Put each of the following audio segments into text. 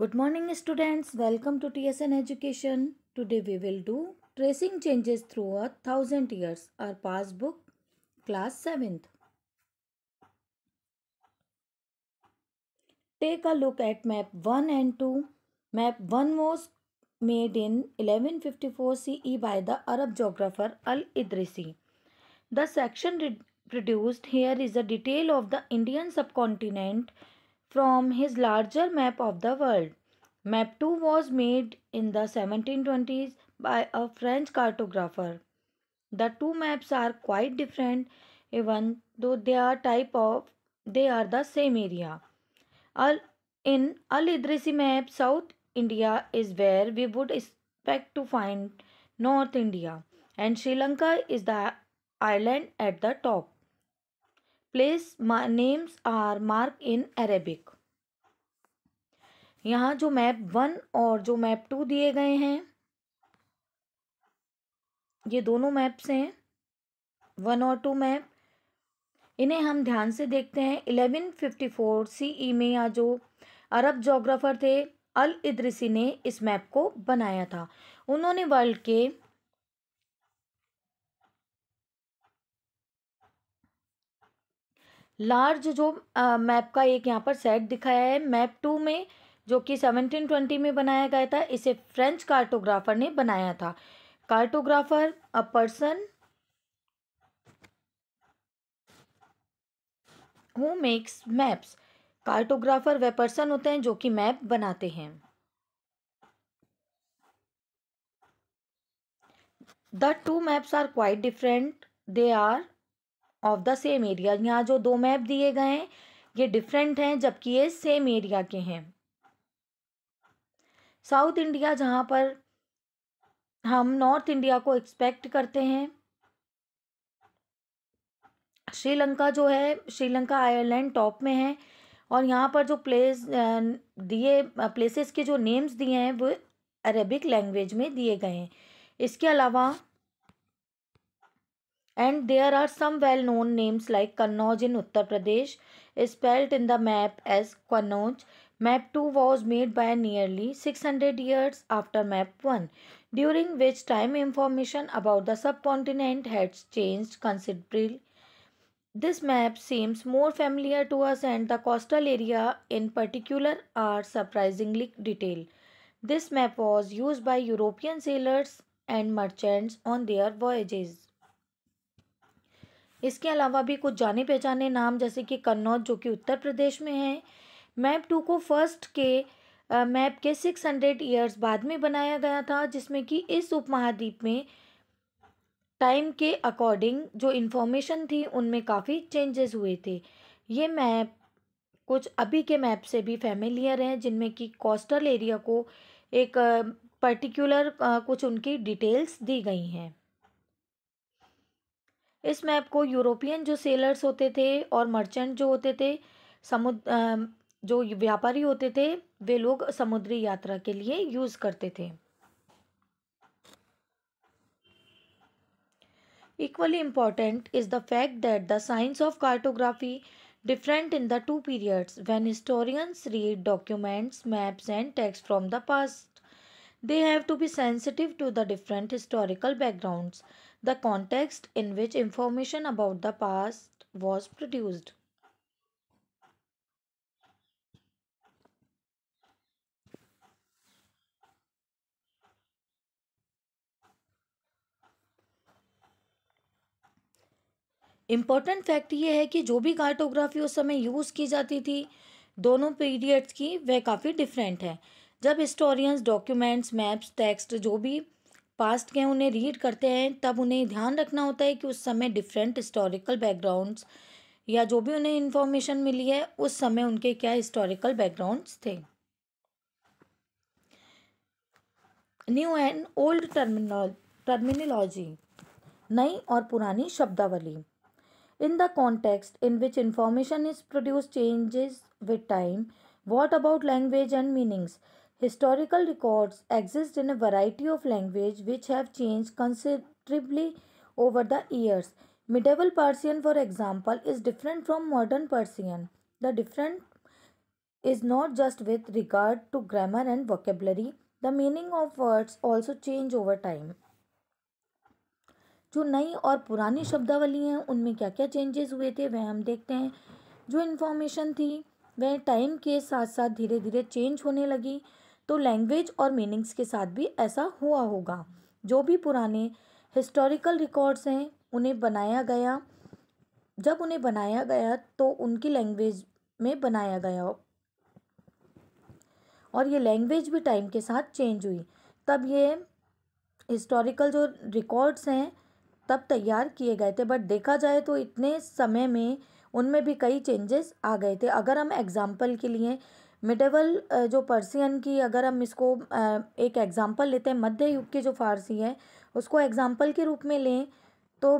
Good morning students. Welcome to TSN Education. Today we will do Tracing Changes Through a Thousand Years, our passbook, class 7th. Take a look at map 1 and 2. Map 1 was made in 1154 CE by the Arab geographer Al-Idrisi. The section reproduced here is a detail of the Indian subcontinent from his larger map of the world. Map 2 was made in the 1720s by a French cartographer. The two maps are quite different even though they are type of they are the same area. Al in Al Idrisi map South India is where we would expect to find North India and Sri Lanka is the island at the top. Place names are marked in Arabic यहाँ जो map one और जो map to दिए गए हैं ये दोनों maps हैं वन और टू मैप इन्हें हम ध्यान से देखते हैं eleven fifty four C E में या जो अरब जोग्राफ़र थे अल इद्रिसी ने इस मैप को बनाया था उन्होंने वर्ल्ड के लार्ज जो मैप का एक यहाँ पर सेट दिखाया है मैप टू में जो कि सेवनटीन ट्वेंटी में बनाया गया था इसे फ्रेंच कार्टोग्राफर ने बनाया था cartographer a person who makes maps cartographer वह पर्सन होते हैं जो कि मैप बनाते हैं the two maps are quite different they are of the same area यहाँ जो दो मैप दिए गए हैं ये डिफरेंट हैं जबकि ये सेम एरिया के हैं साउथ इंडिया जहाँ पर हम नॉर्थ इंडिया को एक्सपेक्ट करते हैं श्रीलंका जो है श्रीलंका आयरलैंड टॉप में है और यहाँ पर जो प्लेस दिए प्लेसेस के जो नेम्स दिए हैं वो अरेबिक लैंग्वेज में दिए गए हैं इसके अलावा and there are some well-known names like Kannauj in Uttar Pradesh spelled in the map as Kannauj. Map 2 was made by nearly 600 years after Map 1 during which time information about the subcontinent had changed considerably. This map seems more familiar to us and the coastal area in particular are surprisingly detailed. This map was used by European sailors and merchants on their voyages. इसके अलावा भी कुछ जाने पहचाने नाम जैसे कि कन्नौज जो कि उत्तर प्रदेश में है मैप टू को फर्स्ट के मैप के सिक्स हंड्रेड ईयर्स बाद में बनाया गया था जिसमें कि इस उपमहाद्वीप में टाइम के अकॉर्डिंग जो इन्फॉर्मेशन थी उनमें काफ़ी चेंजेस हुए थे ये मैप कुछ अभी के मैप से भी फैमिलियर हैं जिनमें कि कोस्टल एरिया को एक पर्टिकुलर कुछ उनकी डिटेल्स दी गई हैं इस मैप को यूरोपियन जो सेलर्स होते थे और मर्चेंट जो होते थे समुद्र जो व्यापारी होते थे वे लोग समुद्री यात्रा के लिए यूज़ करते थे equally important is the fact that the science of cartography different in the two periods when historians read documents maps and texts from the past they have to be sensitive to the different historical background the context in which information about the past was produced. Important fact ये है कि जो भी cartography उस समय use की जाती थी दोनों पीरियड्स की वह काफ़ी डिफरेंट है जब हिस्टोरियंस डॉक्यूमेंट्स मैप्स टेक्स्ट जो भी पास्ट के उन्हें रीड करते हैं तब उन्हें ध्यान रखना होता है कि उस समय डिफरेंट हिस्टोरिकल बैकग्राउंड्स या जो भी उन्हें इन्फॉर्मेशन मिली है उस समय उनके क्या हिस्टोरिकल बैकग्राउंड्स थे न्यू एंड ओल्ड टर्मिनोलॉजी नई और पुरानी शब्दावली in the context in which information is produce changes with time what about language and meanings Historical records exist in a variety of language which have changed considerably over the years. Medieval Persian, for example, is different from modern Persian. The difference is not just with regard to grammar and vocabulary, the meaning of words also change over time. जो नई और पुरानी शब्दावली हैं उनमें क्या क्या changes हुए थे वह हम देखते हैं जो इन्फॉर्मेशन थी वह टाइम के साथ साथ धीरे धीरे चेंज होने लगी तो लैंग्वेज और मीनिंग्स के साथ भी ऐसा हुआ होगा जो भी पुराने हिस्टोरिकल रिकॉर्ड्स हैं उन्हें बनाया गया जब उन्हें बनाया गया तो उनकी लैंग्वेज में बनाया गया और ये लैंग्वेज भी टाइम के साथ चेंज हुई तब ये हिस्टोरिकल जो रिकॉर्ड्स हैं तब तैयार किए गए थे बट देखा जाए तो इतने समय में उनमें भी कई चेंजेस आ गए थे अगर हम एग्ज़ाम्पल के लिए मिडेवल जो पर्सियन की अगर हम इसको एक एग्ज़ाम्पल लेते हैं मध्य युग की जो फ़ारसी है उसको एग्ज़ाम्पल के रूप में लें तो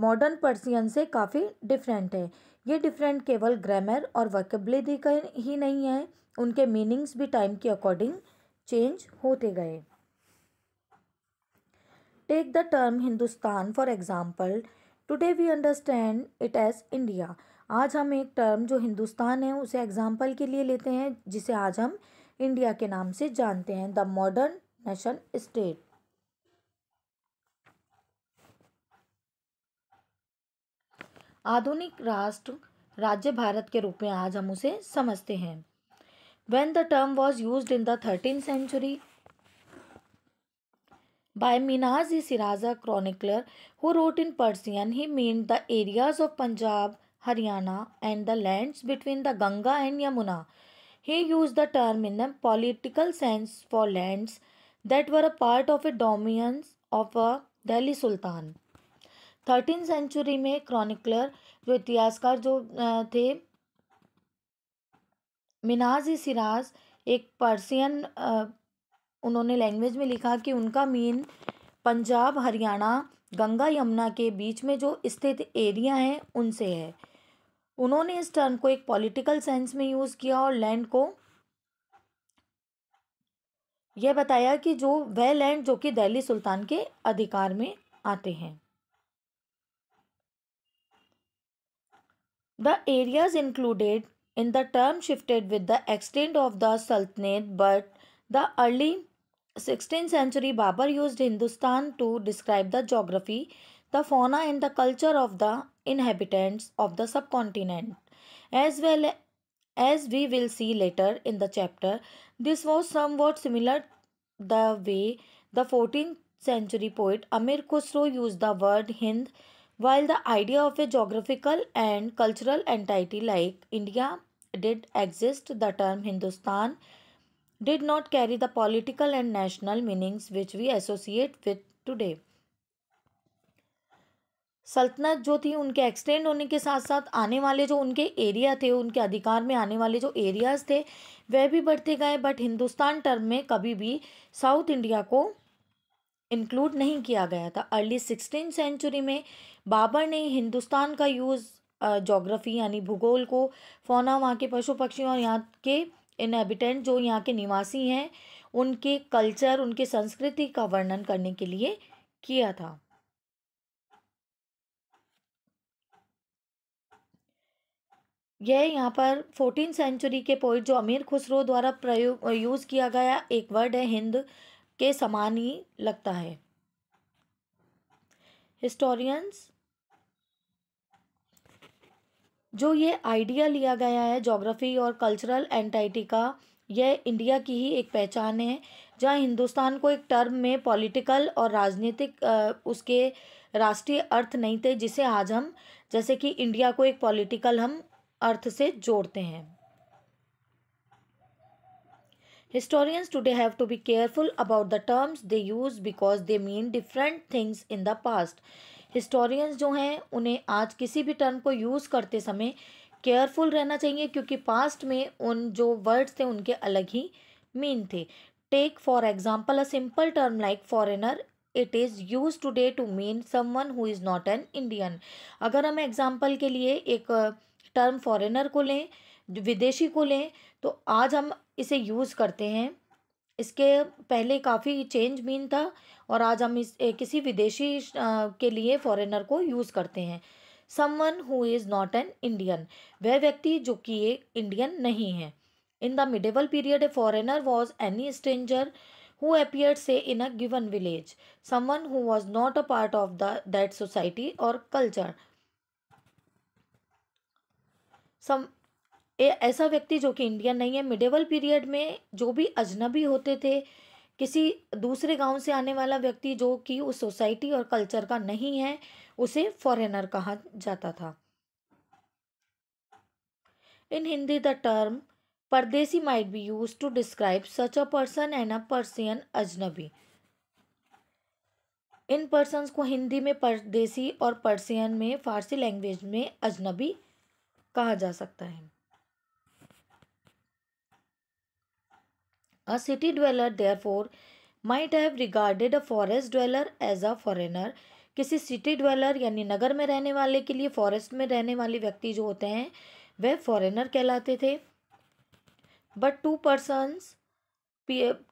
मॉडर्न पर्सियन से काफ़ी डिफरेंट है ये डिफरेंट केवल ग्रामर और वकबलेरी का ही नहीं है उनके मीनिंग्स भी टाइम के अकॉर्डिंग चेंज होते गए take the term Hindustan for example today we understand it as India आज हम एक टर्म जो हिंदुस्तान है उसे एग्जाम्पल के लिए लेते हैं जिसे आज हम इंडिया के नाम से जानते हैं द मॉडर्न नेशन स्टेट आधुनिक राष्ट्र राज्य भारत के रूप में आज हम उसे समझते हैं when the term was use in thirteen century by Minhaj Siraj chronicler who wrote in Persian he mean the areas of Punjab Haryana and the lands between the Ganga and Yamuna. He used the term in a political sense for lands that were a part of a dominance of a Delhi Sultan. Thirteen century में chronicler जो इतिहासकार जो थे मिनाज ई सिराज एक Persian उन्होंने language में लिखा कि उनका मीन पंजाब हरियाणा गंगा यमुना के बीच में जो स्थित एरिया हैं उनसे है उन्होंने इस टर्म को एक पॉलिटिकल सेंस में यूज किया और लैंड को यह बताया कि जो वह लैंड जो कि दिल्ली सुल्तान के अधिकार में आते हैं the areas included in the term shifted with the extent of the sultanate but the early sixteen century Babur use Hindustan to describe the geography the fauna in the culture of the inhabitants of the subcontinent. As well as we will see later in the chapter, this was somewhat similar the way the 14th century poet Amir Khusro used the word Hind while the idea of a geographical and cultural entity like India did exist, the term Hindustan did not carry the political and national meanings which we associate with today. सल्तनत जो थी उनके extend होने के साथ साथ आने वाले जो उनके एरिया थे उनके अधिकार में आने वाले जो एरियाज़ थे वह भी बढ़ते गए बट हिंदुस्तान टर्म में कभी भी साउथ इंडिया को इंक्लूड नहीं किया गया था अर्ली सिक्सटीन सेंचुरी में बाबर ने हिंदुस्तान का यूज़ जोग्राफ़ी यानी भूगोल को फोना वहाँ के पशु पक्षियों और यहाँ के इनहेबिटेंट जो यहाँ के निवासी हैं उनके कल्चर उनके संस्कृति का वर्णन करने के लिए किया था यह यहाँ पर फोर्टीन सेंचुरी के पोइट जो अमीर खुसरो द्वारा प्रयोग यूज़ किया गया एक वर्ड है हिंद के समान ही लगता है हिस्टोरियंस जो ये आइडिया लिया गया है जोग्राफी और कल्चरल एंटाइटी का यह इंडिया की ही एक पहचान है जहाँ हिंदुस्तान को एक टर्म में पॉलिटिकल और राजनीतिक उसके राष्ट्रीय अर्थ नहीं थे जिसे आज हम जैसे कि इंडिया को एक पॉलिटिकल हम अर्थ से जोड़ते हैं historians today have to be careful about the terms they use because they mean different things in the past historians जो हैं उन्हें आज किसी भी टर्म को यूज़ करते समय केयरफुल रहना चाहिए क्योंकि पास्ट में उन जो वर्ड्स थे उनके अलग ही मीन थे take for example a simple term like foreigner it is use today to mean someone who is not an Indian अगर हम एग्जाम्पल के लिए एक टर्म फॉरेनर को लें विदेशी को लें तो आज हम इसे यूज़ करते हैं इसके पहले काफ़ी चेंज मीन था और आज हम इस किसी विदेशी के लिए फॉरेनर को यूज़ करते हैं someone who is not an Indian वह व्यक्ति जो कि एक इंडियन नहीं है in the medieval period a foreigner was any stranger who appeared से in a given village someone who was not a part of the that society और culture some a, ऐसा व्यक्ति जो कि इंडियन नहीं है मिडेवल पीरियड में जो भी अजनबी होते थे किसी दूसरे गांव से आने वाला व्यक्ति जो कि उस सोसाइटी और कल्चर का नहीं है उसे फॉरेनर कहा जाता था in Hindi the term pardesi might be used to describe such a person and a Persian ajnabi in person को हिंदी में परदेसी और पर्सियन में फारसी लैंग्वेज में अजनबी कहा जा सकता है city dweller therefore might have regarded a forest dweller as a foreigner किसी सिटी ड्वेलर यानी नगर में रहने वाले के लिए फॉरेस्ट में रहने वाले व्यक्ति जो होते हैं वह फॉरेनर कहलाते थे but two persons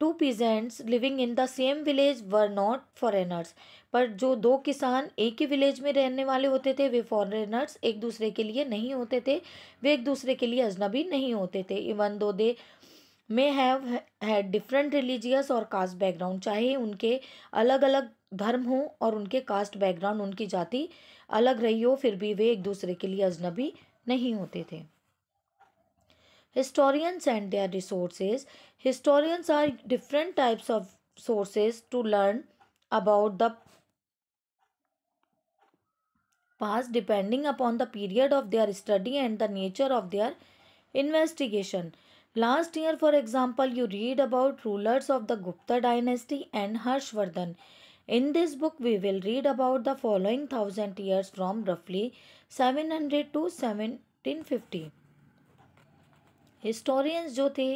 two peasants living in the same village were not foreigners पर जो दो किसान एक ही विलेज में रहने वाले होते थे वे फॉरेनर्स एक दूसरे के लिए नहीं होते थे वे एक दूसरे के लिए अजनबी नहीं होते थे even though they may have had different religious और कास्ट बैकग्राउंड चाहे उनके अलग अलग धर्म हो और उनके कास्ट बैकग्राउंड उनकी जाति अलग रही हो फिर भी वे एक दूसरे के लिए अजनबी नहीं होते थे Historians and their resources. Historians are different types of sources to learn about the past depending upon the period of their study and the nature of their investigation. Last year, for example, you read about rulers of the Gupta dynasty and Harshvardhan. In this book, we will read about the following thousand years from roughly 700 to 1750. Historians जो थे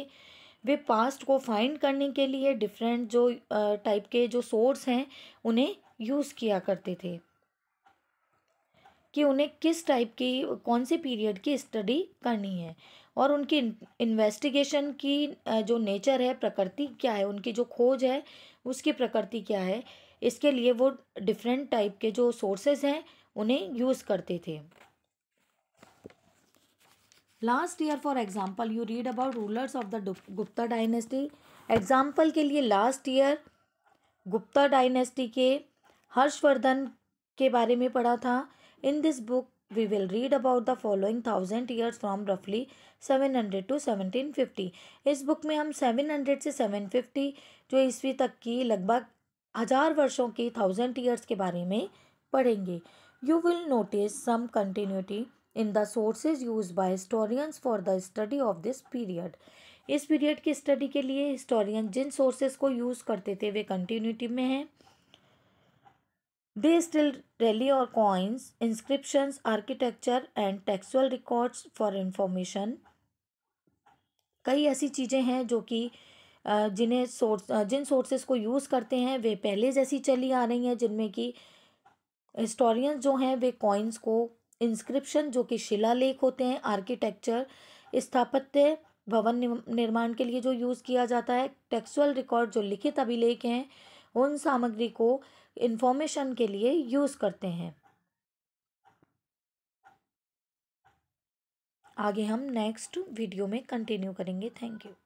वे past को find करने के लिए different जो type के जो source हैं उन्हें यूज़ किया करते थे कि उन्हें किस टाइप की कौन से पीरियड की स्टडी करनी है और उनकी इन्वेस्टिगेशन की जो नेचर है प्रकृति क्या है उनकी जो खोज है उसकी प्रकृति क्या है इसके लिए वो डिफरेंट टाइप के जो सोर्सेज हैं उन्हें यूज़ करते थे last year for example you read about rulers of the Gupta dynasty example के लिए लास्ट ईयर गुप्ता डायनेस्टी के हर्षवर्धन के बारे में पढ़ा था in this book we will read about the following thousand years from रफली seven hundred to seventeen fifty इस बुक में हम सेवन हंड्रेड से सेवन फिफ्टी जो ईस्वी तक की लगभग हज़ार वर्षों की थाउजेंड ईयर्स के बारे में पढ़ेंगे you will notice some continuity in the sources use by historians for the study of this period इस पीरियड की स्टडी के लिए हिस्टोरियन जिन सोर्सेज को यूज़ करते थे वे कंटिन्यूटी में हैं दे स्टिल रैली और coins inscription architecture and textual records for information कई ऐसी चीज़ें हैं जो कि जिन्हें सोर्स जिन सोर्सेज को यूज़ करते हैं वे पहले जैसी चली आ रही हैं जिनमें कि हिस्टोरियंस जो हैं वे कॉइन्स को इंस्क्रिप्शन जो कि शिलालेख होते हैं आर्किटेक्चर स्थापत्य भवन निर्माण के लिए जो यूज़ किया जाता है टेक्सुअल रिकॉर्ड जो लिखित अभिलेख हैं उन सामग्री को इन्फॉर्मेशन के लिए यूज़ करते हैं आगे हम नेक्स्ट वीडियो में कंटिन्यू करेंगे थैंक यू